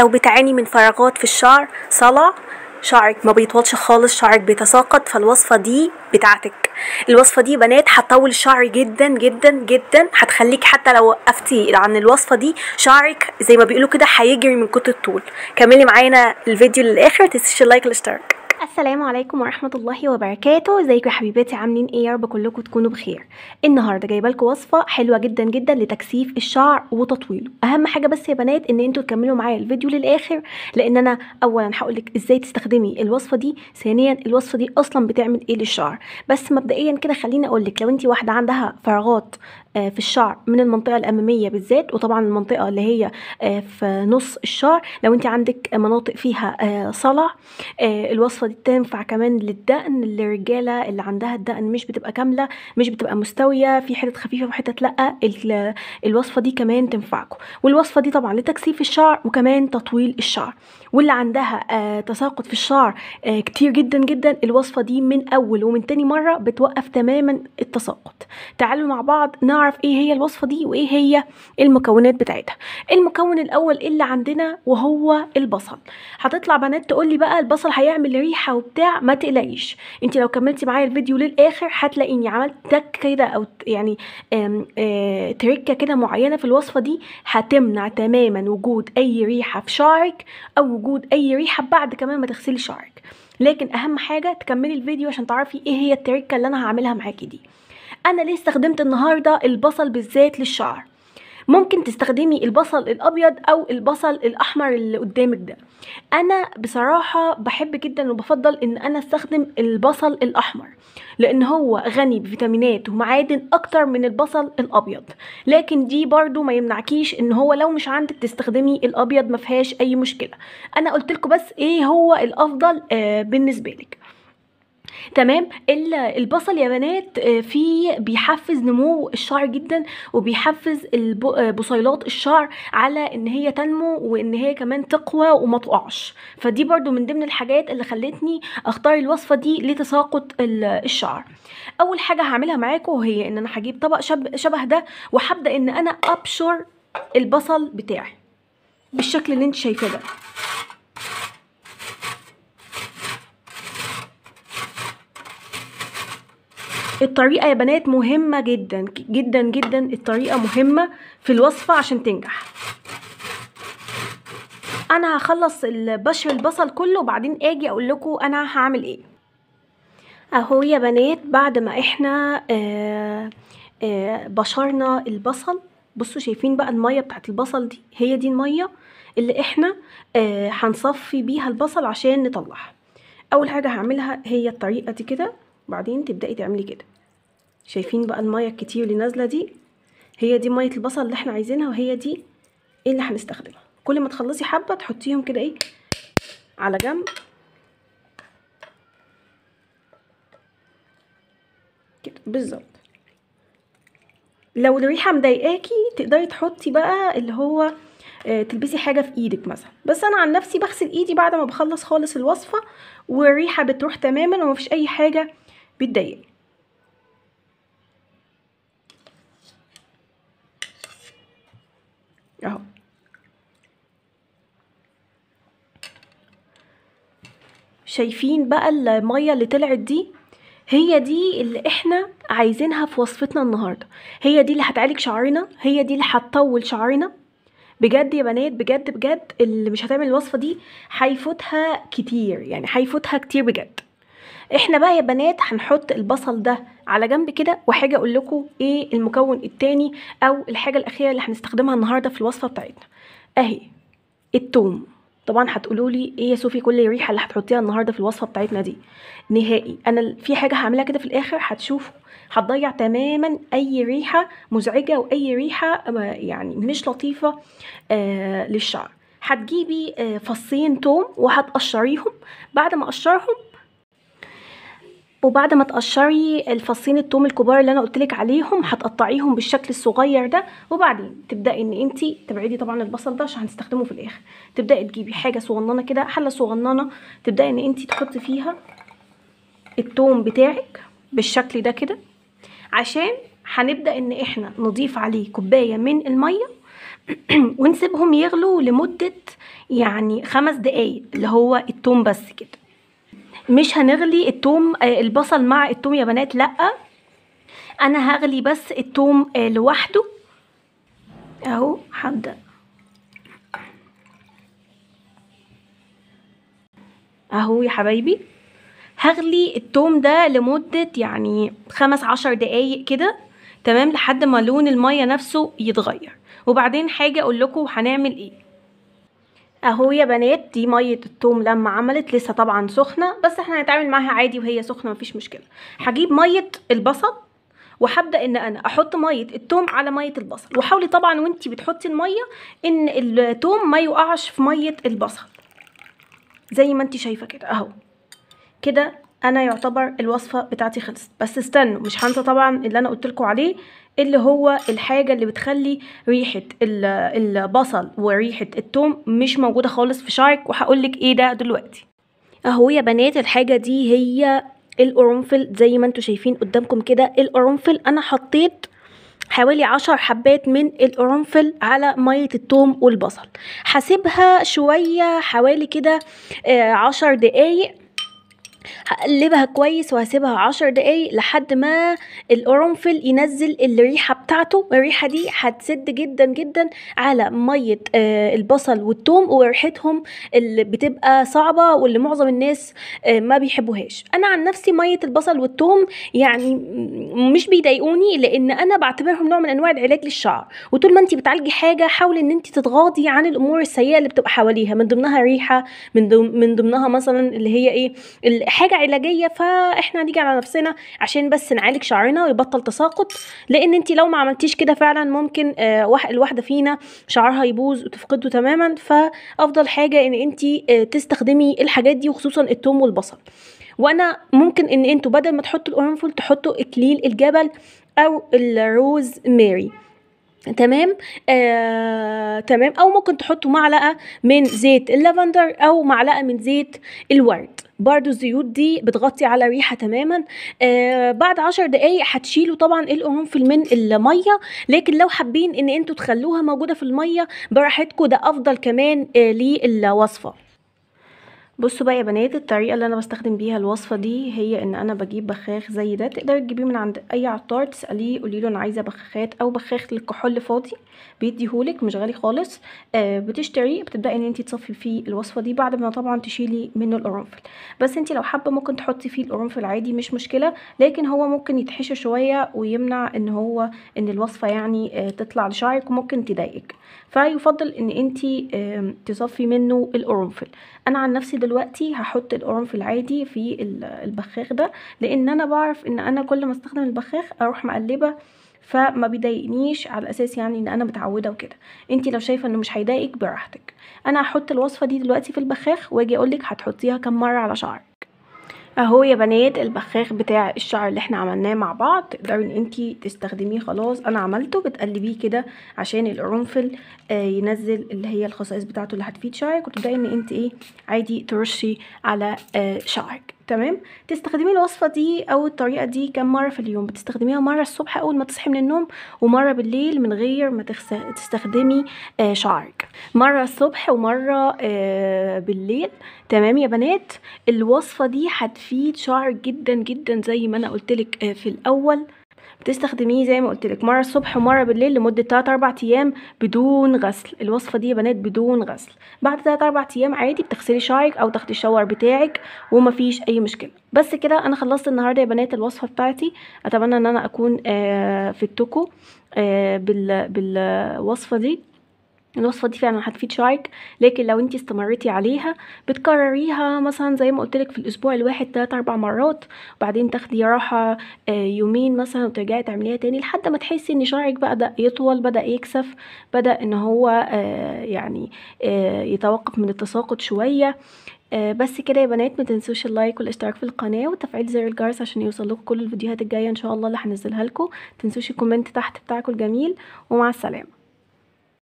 لو بتعاني من فراغات في الشعر صلع شعرك ما بيطولش خالص شعرك بيتساقط فالوصفة دي بتاعتك الوصفة دي بنات هتطول الشعر جدا جدا جدا هتخليك حتى لو وقفتي عن الوصفة دي شعرك زي ما بيقولوا كده هيجري من كتر الطول كملي معانا الفيديو للاخر متنسيش اللايك والاشتراك السلام عليكم ورحمة الله وبركاته ازيكم يا حبيباتي عاملين ايه يا رب كلكم تكونوا بخير النهارده جايبه لكم وصفه حلوه جدا جدا لتكثيف الشعر وتطويله اهم حاجه بس يا بنات ان انتوا تكملوا معايا الفيديو للاخر لان انا اولا هقول لك ازاي تستخدمي الوصفه دي ثانيا الوصفه دي اصلا بتعمل ايه للشعر بس مبدئيا كده خليني اقول لك لو انت واحده عندها فراغات آه، في الشعر من المنطقه الاماميه بالذات وطبعا المنطقه اللي هي آه، في نص الشعر لو انت عندك مناطق فيها آه، صلع الوصفه دي بتنفع كمان للدقن للرجاله اللي عندها الدقن مش بتبقى كامله مش بتبقى مستويه في حتت خفيفه وحتت لا الوصفه دي كمان تنفعكم والوصفه دي طبعا لتكثيف الشعر وكمان تطويل الشعر واللي عندها آه تساقط في الشعر آه كتير جدا جدا الوصفه دي من اول ومن تاني مره بتوقف تماما التساقط تعالوا مع بعض نعرف ايه هي الوصفه دي وايه هي المكونات بتاعتها المكون الاول اللي عندنا وهو البصل هتطلع بنات تقول لي بقى البصل هيعمل ريحه وبتاع ما تقلقيش انت لو كملتي معايا الفيديو للاخر هتلاقيني عملت تك كده او يعني آه، تركه كده معينه في الوصفه دي هتمنع تماما وجود اي ريحه في شعرك او وجود اي ريحه بعد كمان ما تغسلي شعرك لكن اهم حاجه تكملي الفيديو عشان تعرفي ايه هي التركه اللي انا هعملها معاكي دي انا ليه استخدمت النهارده البصل بالذات للشعر ممكن تستخدمي البصل الابيض او البصل الاحمر اللي قدامك ده انا بصراحه بحب جدا وبفضل ان انا استخدم البصل الاحمر لان هو غني بفيتامينات ومعادن اكتر من البصل الابيض لكن دي برضو ما يمنعكيش ان هو لو مش عندك تستخدمي الابيض ما فيهاش اي مشكله انا قلت لكم بس ايه هو الافضل آه بالنسبه لك تمام البصل يا بنات آه، فيه بيحفز نمو الشعر جدا وبيحفز آه، بصيلات الشعر على ان هي تنمو وان هي كمان تقوى وما تقعش فدي برضو من ضمن الحاجات اللي خلتني اختار الوصفه دي لتساقط الشعر اول حاجه هعملها معاكم هي ان انا هجيب طبق شبه ده وهبدا ان انا ابشر البصل بتاعي بالشكل اللي انت شايفاه ده الطريقة يا بنات مهمة جدا جدا جدا الطريقة مهمة في الوصفة عشان تنجح انا هخلص بشر البصل كله وبعدين اجي اقول لكم انا هعمل ايه اهو يا بنات بعد ما احنا آآ آه، آآ آه، بشرنا البصل بصوا شايفين بقى الميه بتاعت البصل دي هي دي الميه اللي احنا آه، هنصفي بيها البصل عشان نطلعها اول حاجه هعملها هي الطريقه دي كده بعدين تبدأي تعملي كده شايفين بقى المية الكتير اللي نازلة دي هي دي مية البصل اللي احنا عايزينها وهي دي ايه اللي هنستخدمها كل ما تخلصي حبة تحطيهم كده ايه على جنب كده بالظبط لو الريحة مضايقاكي تقدري تحطي بقى اللي هو آه، تلبسي حاجة في ايدك مثلا بس انا عن نفسي بغسل ايدي بعد ما بخلص خالص الوصفة والريحة بتروح تماما ومفيش اي حاجة بيتضايق اهو شايفين بقى المية اللي طلعت دي هي دي اللي احنا عايزينها في وصفتنا النهاردة هي دي اللي هتعالج شعرنا هي دي اللي هتطول شعرنا بجد يا بنات بجد بجد اللي مش هتعمل الوصفة دي هيفوتها كتير يعني هيفوتها كتير بجد احنا بقى يا بنات هنحط البصل ده على جنب كده وحاجه اقول لكم ايه المكون التاني او الحاجه الاخيره اللي هنستخدمها النهارده في الوصفه بتاعتنا اهي التوم طبعا هتقولوا لي ايه يا صوفي كل الريحه اللي هتحطيها النهارده في الوصفه بتاعتنا دي نهائي انا في حاجه هعملها كده في الاخر هتشوفوا هتضيع تماما اي ريحه مزعجه واي ريحه آه، يعني مش لطيفه آه للشعر هتجيبي آه فصين توم وهتقشريهم بعد ما اقشرهم وبعد ما تقشري الفصين التوم الكبار اللي انا قلتلك عليهم هتقطعيهم بالشكل الصغير ده وبعدين تبداي ان انت تبعدي طبعا البصل ده عشان هنستخدمه في الاخر تبداي تجيبي حاجه صغننه كده حله صغننه تبداي ان انت تحطي فيها التوم بتاعك بالشكل ده كده عشان هنبدا ان احنا نضيف عليه كوبايه من الميه ونسيبهم يغلوا لمده يعني خمس دقايق اللي هو التوم بس كده مش هنغلي التوم آه، البصل مع التوم يا بنات لا انا هغلي بس التوم آه، لوحده اهو هبدا اهو يا حبايبي هغلي التوم ده لمدة يعني خمس عشر دقايق كده تمام لحد ما لون المية نفسه يتغير وبعدين حاجة اقول لكم هنعمل ايه اهو يا بنات دي ميه الثوم لما عملت لسه طبعا سخنه بس احنا هنتعامل معاها عادي وهي سخنه مفيش مشكله هجيب ميه البصل وهبدا ان انا احط ميه الثوم على ميه البصل وحاولي طبعا وانتي بتحطي الميه ان الثوم ما يقعش في ميه البصل زي ما انتي شايفه كده اهو كده انا يعتبر الوصفه بتاعتي خلصت بس استنوا مش هنسى طبعا اللي انا قلت لكم عليه اللي هو الحاجه اللي بتخلي ريحه البصل وريحه التوم مش موجوده خالص في شعرك وهقول لك ايه ده دلوقتي اهو يا بنات الحاجه دي هي القرنفل زي ما انتم شايفين قدامكم كده القرنفل انا حطيت حوالي عشر حبات من القرنفل على مية التوم والبصل هسيبها شوية حوالي كده آه، عشر دقايق هقلبها كويس وهسيبها عشر دقايق لحد ما القرنفل ينزل الريحة بتاعته الريحة دي هتسد جدا جدا على مية آه، البصل والثوم وريحتهم اللي بتبقى صعبة واللي معظم الناس آه، ما بيحبوهاش انا عن نفسي مية البصل والثوم يعني مش بيضايقوني لان انا بعتبرهم نوع من انواع العلاج للشعر وطول ما انت بتعالجي حاجة حاولي ان انت تتغاضي عن الامور السيئة اللي بتبقى حواليها من ضمنها ريحة من, ضمنها مثلا اللي هي ايه حاجه علاجيه فاحنا هنيجي على نفسنا عشان بس نعالج شعرنا ويبطل تساقط لان انت لو ما عملتيش كده فعلا ممكن آه، الواحده فينا شعرها يبوظ وتفقده تماما فافضل حاجه ان انت آه، تستخدمي الحاجات دي وخصوصا التوم والبصل وانا ممكن ان انتوا بدل ما تحطوا القرنفل تحطوا اكليل الجبل او الروز ماري تمام آه، تمام او ممكن تحطوا معلقه من زيت اللافندر او معلقه من زيت الورد برضو الزيوت دي بتغطي على ريحه تماما آه بعد عشر دقايق هتشيلوا طبعا القرنفل من الميه لكن لو حابين ان انتوا تخلوها موجوده في الميه براحتكم ده افضل كمان آه للوصفه بصوا بقى يا بنات الطريقه اللي انا بستخدم بيها الوصفه دي هي ان انا بجيب بخاخ زي ده تقدري تجيبيه من عند اي عطار تساليه قولي له انا عايزه بخاخات او بخاخ للكحول فاضي بيديهولك مش غالي خالص آه بتشتريه بتبداي ان انت تصفي فيه الوصفه دي بعد ما طبعا تشيلي منه القرنفل بس انت لو حابه ممكن تحطي فيه القرنفل عادي مش مشكله لكن هو ممكن يتحشى شويه ويمنع ان هو ان الوصفه يعني آه تطلع لشعرك وممكن تضايقك فيفضل ان انت آه تصفي منه القرنفل انا عن نفسي دلوقتي هحط القرنفل العادي في البخاخ ده لان انا بعرف ان انا كل ما استخدم البخاخ اروح مقلبه فما بيضايقنيش على اساس يعني ان انا متعوده وكده انت لو شايفه انه مش هيضايقك براحتك انا هحط الوصفه دي دلوقتي في البخاخ واجي اقولك هتحطيها كم مره على شعرك اهو يا بنات البخاخ بتاع الشعر اللي احنا عملناه مع بعض تقدري ان انتي تستخدميه خلاص انا عملته بتقلبيه كده عشان القرنفل آه ينزل اللي هي الخصائص بتاعته اللي هتفيد شعرك وتبداي ان انتي ايه عادي ترشي على آه شعرك تمام تستخدمي الوصفه دي او الطريقه دي كم مره في اليوم بتستخدميها مره الصبح اول ما تصحي من النوم ومره بالليل من غير ما تستخدمي آه، شعرك مره الصبح ومره آه، بالليل تمام يا بنات الوصفه دي هتفيد شعرك جدا جدا زي ما انا قلت آه، في الاول بتستخدميه زي ما قلت لك مره الصبح ومره بالليل لمده 3 4 ايام بدون غسل الوصفه دي يا بنات بدون غسل بعد 3 4 ايام عادي بتغسلي شعرك او تاخدي الشاور بتاعك ومفيش اي مشكله بس كده انا خلصت النهارده يا بنات الوصفه بتاعتي اتمنى ان انا اكون آه فدتكم آه بالوصفه دي الوصفه دي فعلا هتفيد شعرك لكن لو انت استمرتي عليها بتكرريها مثلا زي ما لك في الاسبوع الواحد تلات اربع مرات وبعدين تاخدي راحه آه، يومين مثلا وترجعي تعمليها تاني لحد ما تحسي ان شعرك بدا يطول بدا يكسف بدا ان هو آه، يعني آه، يتوقف من التساقط شويه بس كده يا بنات ما تنسوش اللايك والاشتراك في القناه وتفعيل زر الجرس عشان يوصلكم كل الفيديوهات الجايه ان شاء الله اللي هنزلها لكم تنسوش الكومنت تحت بتاعكم الجميل ومع السلامه